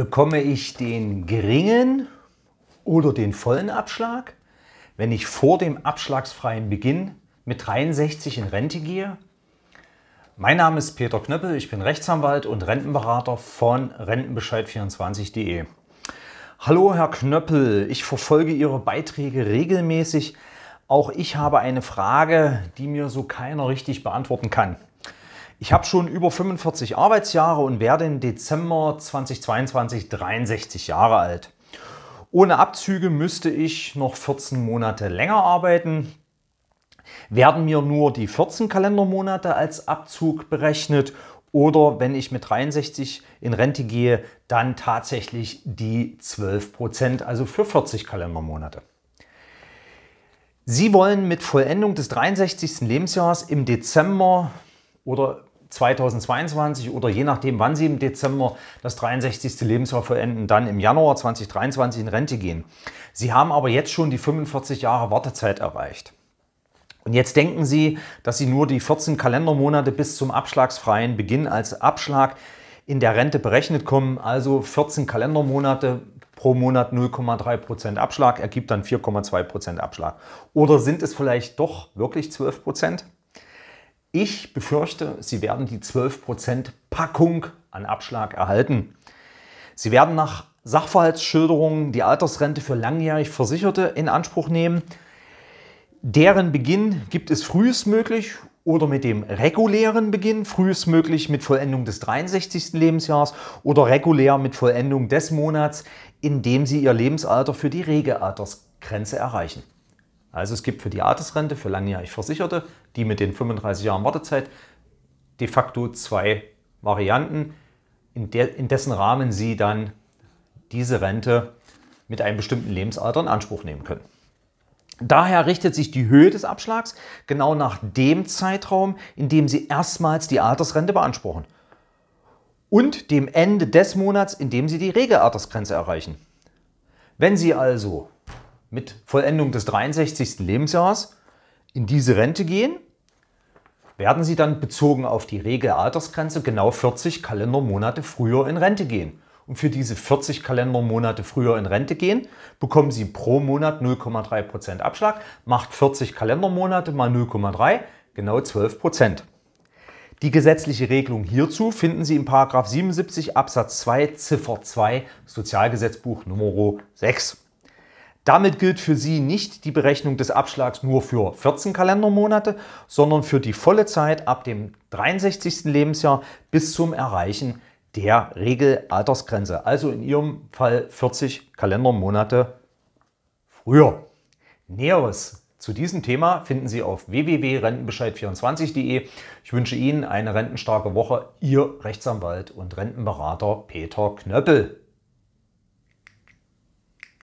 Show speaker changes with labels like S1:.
S1: Bekomme ich den geringen oder den vollen Abschlag? Wenn ich vor dem abschlagsfreien Beginn mit 63 in Rente gehe? Mein Name ist Peter Knöppel, ich bin Rechtsanwalt und Rentenberater von Rentenbescheid24.de. Hallo Herr Knöppel, ich verfolge Ihre Beiträge regelmäßig. Auch ich habe eine Frage, die mir so keiner richtig beantworten kann. Ich habe schon über 45 Arbeitsjahre und werde im Dezember 2022 63 Jahre alt. Ohne Abzüge müsste ich noch 14 Monate länger arbeiten. Werden mir nur die 14 Kalendermonate als Abzug berechnet oder wenn ich mit 63 in Rente gehe, dann tatsächlich die 12 Prozent, also für 40 Kalendermonate. Sie wollen mit Vollendung des 63. Lebensjahres im Dezember oder 2022 oder je nachdem, wann Sie im Dezember das 63. Lebensjahr vollenden, dann im Januar 2023 in Rente gehen. Sie haben aber jetzt schon die 45 Jahre Wartezeit erreicht. Und jetzt denken Sie, dass Sie nur die 14 Kalendermonate bis zum abschlagsfreien Beginn als Abschlag in der Rente berechnet kommen, also 14 Kalendermonate pro Monat 0,3% Abschlag ergibt dann 4,2% Abschlag. Oder sind es vielleicht doch wirklich 12%? Ich befürchte, Sie werden die 12% Packung an Abschlag erhalten. Sie werden nach Sachverhaltsschilderungen die Altersrente für langjährig Versicherte in Anspruch nehmen. Deren Beginn gibt es frühestmöglich oder mit dem regulären Beginn, frühestmöglich mit Vollendung des 63. Lebensjahres oder regulär mit Vollendung des Monats, in dem Sie Ihr Lebensalter für die rege Altersgrenze erreichen. Also es gibt für die Altersrente, für langjährig Versicherte, die mit den 35 Jahren Wartezeit, de facto zwei Varianten, in, de, in dessen Rahmen sie dann diese Rente mit einem bestimmten Lebensalter in Anspruch nehmen können. Daher richtet sich die Höhe des Abschlags genau nach dem Zeitraum, in dem Sie erstmals die Altersrente beanspruchen und dem Ende des Monats, in dem Sie die Regelaltersgrenze erreichen. Wenn Sie also mit Vollendung des 63. Lebensjahres in diese Rente gehen, werden Sie dann bezogen auf die Regelaltersgrenze genau 40 Kalendermonate früher in Rente gehen. Und für diese 40 Kalendermonate früher in Rente gehen, bekommen Sie pro Monat 0,3% Abschlag, macht 40 Kalendermonate mal 0,3, genau 12%. Die gesetzliche Regelung hierzu finden Sie in 77 Absatz 2 Ziffer 2 Sozialgesetzbuch Nr. 6. Damit gilt für Sie nicht die Berechnung des Abschlags nur für 14 Kalendermonate, sondern für die volle Zeit ab dem 63. Lebensjahr bis zum Erreichen der Regelaltersgrenze, also in Ihrem Fall 40 Kalendermonate früher. Näheres zu diesem Thema finden Sie auf www.rentenbescheid24.de. Ich wünsche Ihnen eine rentenstarke Woche. Ihr Rechtsanwalt und Rentenberater Peter Knöppel.